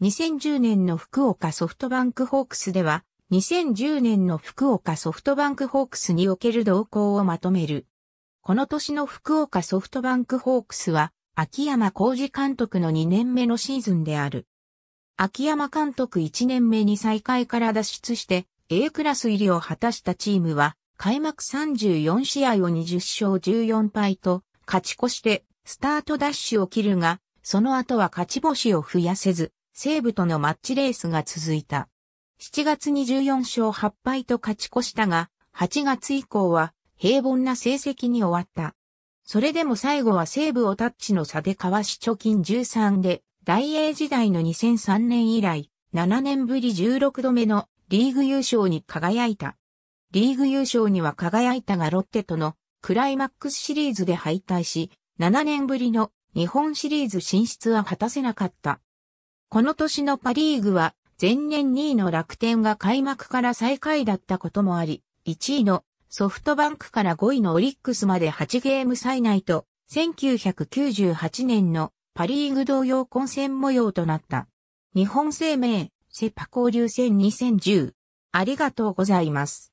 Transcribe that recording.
2010年の福岡ソフトバンクホークスでは、2010年の福岡ソフトバンクホークスにおける動向をまとめる。この年の福岡ソフトバンクホークスは、秋山浩二監督の2年目のシーズンである。秋山監督1年目に再開から脱出して A クラス入りを果たしたチームは、開幕34試合を20勝14敗と、勝ち越してスタートダッシュを切るが、その後は勝ち星を増やせず、西武とのマッチレースが続いた。7月に14勝8敗と勝ち越したが、8月以降は平凡な成績に終わった。それでも最後は西武をタッチの差でかわし貯金13で、大英時代の2003年以来、7年ぶり16度目のリーグ優勝に輝いた。リーグ優勝には輝いたがロッテとのクライマックスシリーズで敗退し、7年ぶりの日本シリーズ進出は果たせなかった。この年のパリーグは、前年2位の楽天が開幕から最下位だったこともあり、1位のソフトバンクから5位のオリックスまで8ゲーム最内と、1998年のパリーグ同様混戦模様となった。日本生命、セパ交流戦2010。ありがとうございます。